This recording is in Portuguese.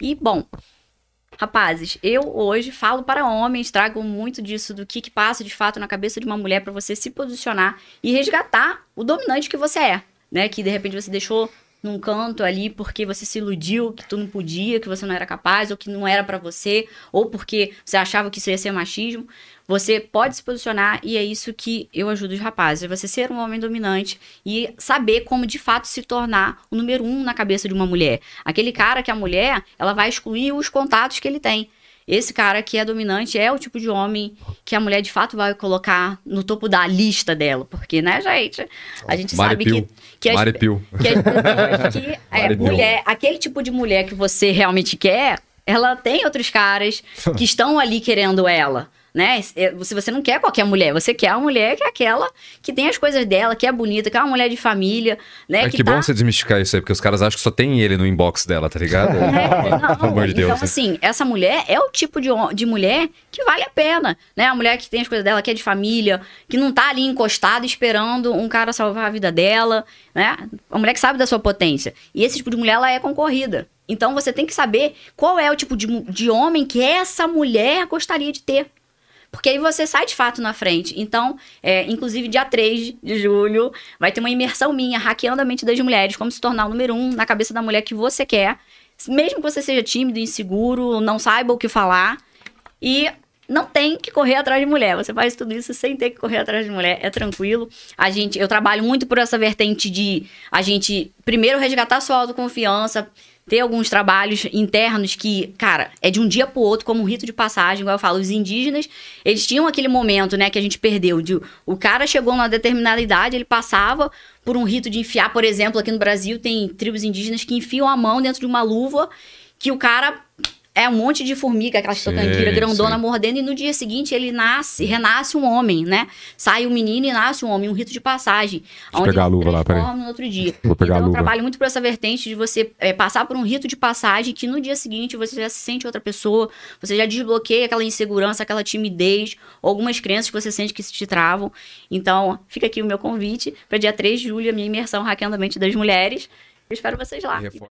E, bom, Rapazes, eu hoje falo para homens, trago muito disso, do que, que passa de fato na cabeça de uma mulher para você se posicionar e resgatar o dominante que você é, né? Que de repente você deixou num canto ali porque você se iludiu que tu não podia, que você não era capaz, ou que não era para você, ou porque você achava que isso ia ser machismo. Você pode se posicionar e é isso que eu ajudo os rapazes. É você ser um homem dominante e saber como de fato se tornar o número um na cabeça de uma mulher. Aquele cara que é a mulher ela vai excluir os contatos que ele tem. Esse cara que é dominante é o tipo de homem que a mulher de fato vai colocar no topo da lista dela. Porque, né, gente? A gente Mari sabe Pio. que. que as, Pio. Que, as, que é, mulher, aquele tipo de mulher que você realmente quer, ela tem outros caras que estão ali querendo ela né? É, se você não quer qualquer mulher, você quer a mulher que é aquela que tem as coisas dela, que é bonita, que é uma mulher de família, né? É que, que tá... bom você desmistificar isso aí, porque os caras acham que só tem ele no inbox dela, tá ligado? É, não, Pelo amor de Deus. Então, assim, essa mulher é o tipo de, de mulher que vale a pena, né? A mulher que tem as coisas dela, que é de família, que não tá ali encostada esperando um cara salvar a vida dela, né? A mulher que sabe da sua potência. E esse tipo de mulher, ela é concorrida. Então, você tem que saber qual é o tipo de, de homem que essa mulher gostaria de ter. Porque aí você sai de fato na frente. Então, é, inclusive, dia 3 de julho, vai ter uma imersão minha, hackeando a mente das mulheres, como se tornar o número um na cabeça da mulher que você quer. Mesmo que você seja tímido, inseguro, não saiba o que falar. E não tem que correr atrás de mulher. Você faz tudo isso sem ter que correr atrás de mulher, é tranquilo. A gente, eu trabalho muito por essa vertente de a gente primeiro resgatar sua autoconfiança, ter alguns trabalhos internos que, cara, é de um dia pro outro, como um rito de passagem, igual eu falo, os indígenas, eles tinham aquele momento, né, que a gente perdeu, de o cara chegou numa determinada idade, ele passava por um rito de enfiar, por exemplo, aqui no Brasil tem tribos indígenas que enfiam a mão dentro de uma luva que o cara é um monte de formiga, aquela tocandira grandona sim. mordendo, e no dia seguinte ele nasce, renasce um homem, né? Sai um menino e nasce um homem, um rito de passagem. Vou pegar a luva lá, peraí. no outro dia. Vou pegar então, a luva. eu trabalho muito por essa vertente de você é, passar por um rito de passagem que no dia seguinte você já se sente outra pessoa, você já desbloqueia aquela insegurança, aquela timidez, algumas crenças que você sente que se te travam. Então, fica aqui o meu convite para dia 3 de julho, a minha imersão Hackeando a Mente das Mulheres. Eu espero vocês lá.